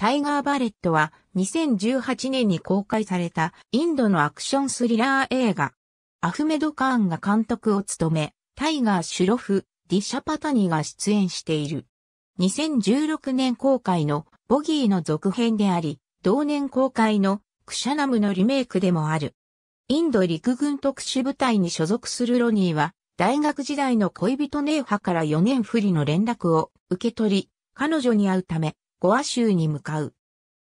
タイガー・バレットは2018年に公開されたインドのアクションスリラー映画。アフメド・カーンが監督を務め、タイガー・シュロフ、ディ・シャパタニが出演している。2016年公開のボギーの続編であり、同年公開のクシャナムのリメイクでもある。インド陸軍特殊部隊に所属するロニーは、大学時代の恋人ネーハから4年不利の連絡を受け取り、彼女に会うため、ゴア州に向かう。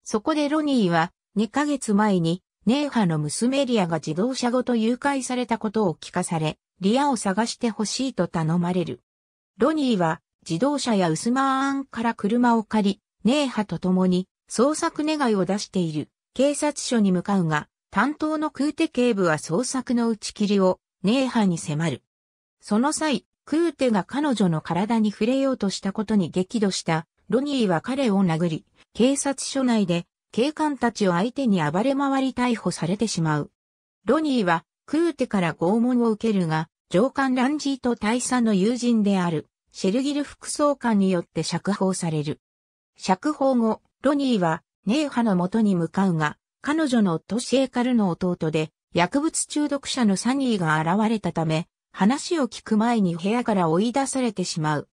そこでロニーは、2ヶ月前に、ネーハの娘リアが自動車ごと誘拐されたことを聞かされ、リアを探してほしいと頼まれる。ロニーは、自動車やウスマーンから車を借り、ネーハと共に、捜索願いを出している、警察署に向かうが、担当のクーテ警部は捜索の打ち切りを、ネーハに迫る。その際、クーテが彼女の体に触れようとしたことに激怒したロニーは彼を殴り、警察署内で警官たちを相手に暴れ回り逮捕されてしまう。ロニーはクーテから拷問を受けるが、上官ランジーと大佐の友人である、シェルギル副総監によって釈放される。釈放後、ロニーは、ネーハの元に向かうが、彼女のトシエカルの弟で、薬物中毒者のサニーが現れたため、話を聞く前に部屋から追い出されてしまう。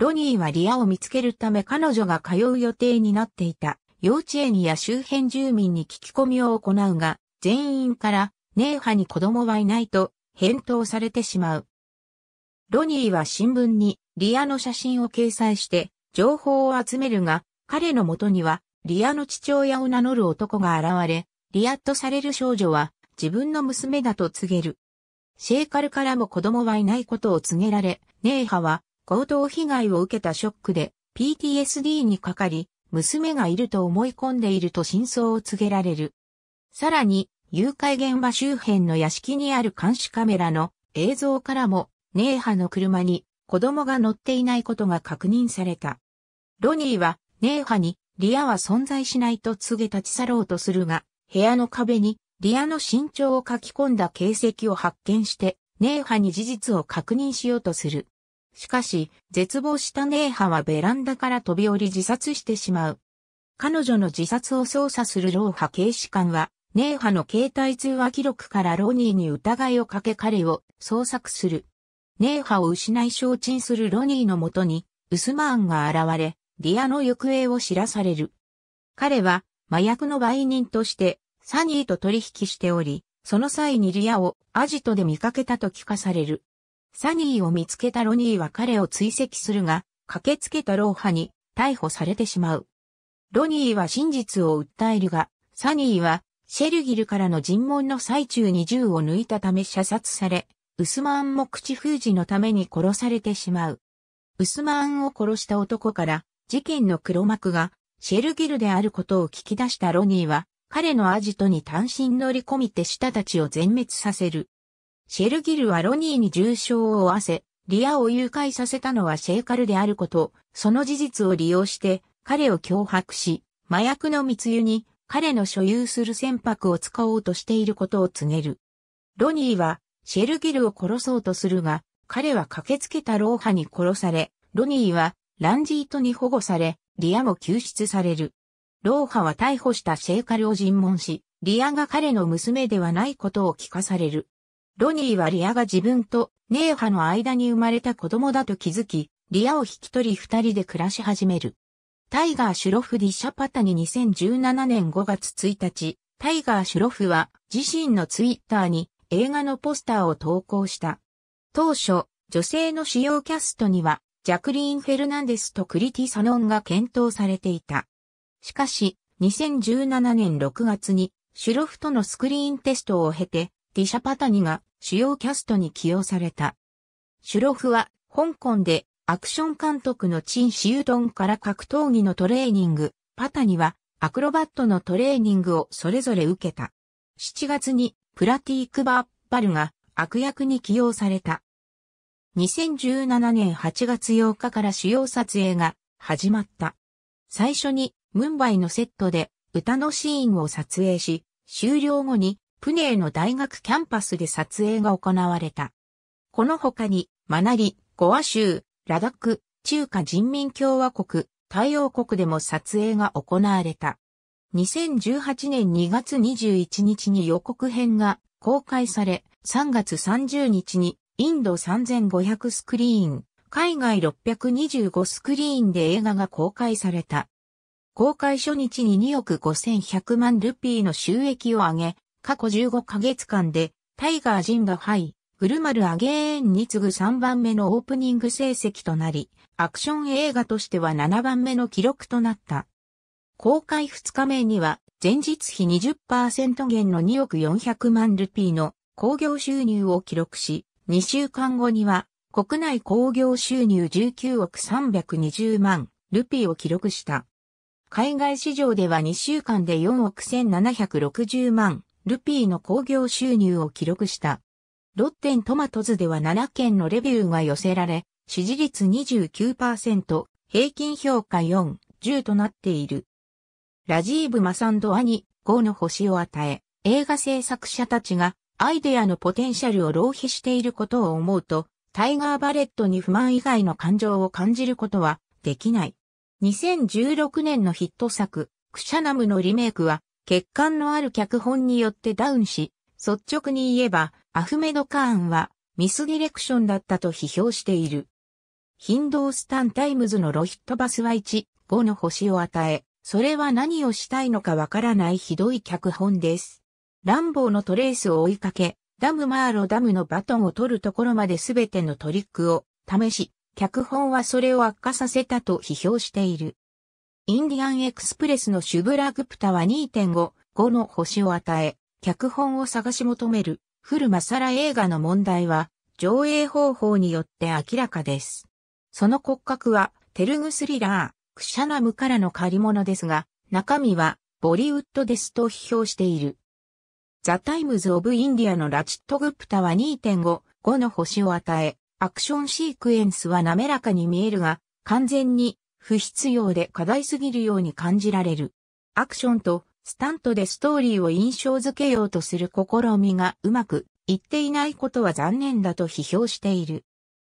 ロニーはリアを見つけるため彼女が通う予定になっていた幼稚園や周辺住民に聞き込みを行うが、全員から、ネーハに子供はいないと返答されてしまう。ロニーは新聞にリアの写真を掲載して情報を集めるが、彼のもとにはリアの父親を名乗る男が現れ、リアとされる少女は自分の娘だと告げる。シェーカルからも子供はいないことを告げられ、ネーハは強盗被害を受けたショックで PTSD にかかり、娘がいると思い込んでいると真相を告げられる。さらに、誘拐現場周辺の屋敷にある監視カメラの映像からも、ネーハの車に子供が乗っていないことが確認された。ロニーは、ネーハに、リアは存在しないと告げ立ち去ろうとするが、部屋の壁に、リアの身長を書き込んだ形跡を発見して、ネーハに事実を確認しようとする。しかし、絶望したネーハはベランダから飛び降り自殺してしまう。彼女の自殺を捜査するローハ警視官は、ネーハの携帯通話記録からロニーに疑いをかけ彼を捜索する。ネーハを失い承知するロニーのもとに、ウスマーンが現れ、リアの行方を知らされる。彼は、麻薬の売人として、サニーと取引しており、その際にリアをアジトで見かけたと聞かされる。サニーを見つけたロニーは彼を追跡するが、駆けつけたローハに逮捕されてしまう。ロニーは真実を訴えるが、サニーはシェルギルからの尋問の最中に銃を抜いたため射殺され、ウスマンも口封じのために殺されてしまう。ウスマンを殺した男から事件の黒幕がシェルギルであることを聞き出したロニーは彼のアジトに単身乗り込み手下たちを全滅させる。シェルギルはロニーに重傷を負わせ、リアを誘拐させたのはシェーカルであること、その事実を利用して彼を脅迫し、麻薬の密輸に彼の所有する船舶を使おうとしていることを告げる。ロニーはシェルギルを殺そうとするが、彼は駆けつけたローハに殺され、ロニーはランジートに保護され、リアも救出される。ローハは逮捕したシェーカルを尋問し、リアが彼の娘ではないことを聞かされる。ロニーはリアが自分とネーハの間に生まれた子供だと気づき、リアを引き取り二人で暮らし始める。タイガー・シュロフ・ディ・シャパタに2017年5月1日、タイガー・シュロフは自身のツイッターに映画のポスターを投稿した。当初、女性の主要キャストには、ジャクリーン・フェルナンデスとクリティ・サノンが検討されていた。しかし、2017年6月に、シュロフとのスクリーンテストを経て、ディシャパタニが主要キャストに起用された。シュロフは香港でアクション監督のチン・シードンから格闘技のトレーニング、パタニはアクロバットのトレーニングをそれぞれ受けた。7月にプラティーク・バッパルが悪役に起用された。2017年8月8日から主要撮影が始まった。最初にムンバイのセットで歌のシーンを撮影し、終了後にプネーの大学キャンパスで撮影が行われた。この他に、マナリ、ゴア州、ラダック、中華人民共和国、太陽国でも撮影が行われた。2018年2月21日に予告編が公開され、3月30日にインド3500スクリーン、海外625スクリーンで映画が公開された。公開初日に2億5100万ルピーの収益を上げ、過去15ヶ月間で、タイガー・ジンがハイ、グルマル・アゲーンに次ぐ3番目のオープニング成績となり、アクション映画としては7番目の記録となった。公開2日目には、前日比20%減の2億400万ルピーの興行収入を記録し、2週間後には、国内興行収入19億320万ルピーを記録した。海外市場では2週間で4億1760万ルピーの興行収入を記録した。ロッテントマトズでは7件のレビューが寄せられ、支持率29%、平均評価4、10となっている。ラジーブ・マサンド・アニ、5の星を与え、映画制作者たちがアイデアのポテンシャルを浪費していることを思うと、タイガー・バレットに不満以外の感情を感じることはできない。2016年のヒット作、クシャナムのリメイクは欠陥のある脚本によってダウンし、率直に言えば、アフメド・カーンはミスディレクションだったと批評している。ヒンドースタン・タイムズのロヒットバスは1、5の星を与え、それは何をしたいのかわからないひどい脚本です。ランボーのトレースを追いかけ、ダムマーロダムのバトンを取るところまで全てのトリックを試し、脚本はそれを悪化させたと批評している。インディアンエクスプレスのシュブラグプタは2.5、5の星を与え、脚本を探し求める、フルマサラ映画の問題は、上映方法によって明らかです。その骨格は、テルグスリラー、クシャナムからの借り物ですが、中身は、ボリウッドですと批評している。ザ・タイムズ・オブ・インディアのラチット・グプタは2.5、5の星を与え、アクションシークエンスは滑らかに見えるが、完全に不必要で課題すぎるように感じられる。アクションとスタントでストーリーを印象づけようとする試みがうまくいっていないことは残念だと批評している。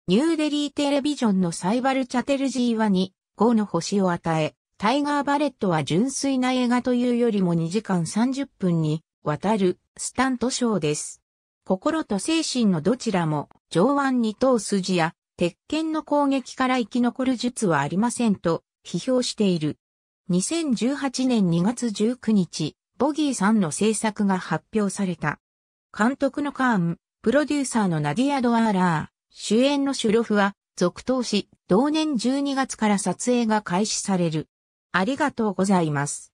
ニューデリーテレビジョンのサイバルチャテルジーは2、5の星を与え、タイガー・バレットは純粋な映画というよりも2時間30分にわたるスタントショーです。心と精神のどちらも上腕二頭筋や鉄拳の攻撃から生き残る術はありませんと批評している。2018年2月19日、ボギーさんの制作が発表された。監督のカーン、プロデューサーのナディア・ドアーラー、主演のシュロフは続投し、同年12月から撮影が開始される。ありがとうございます。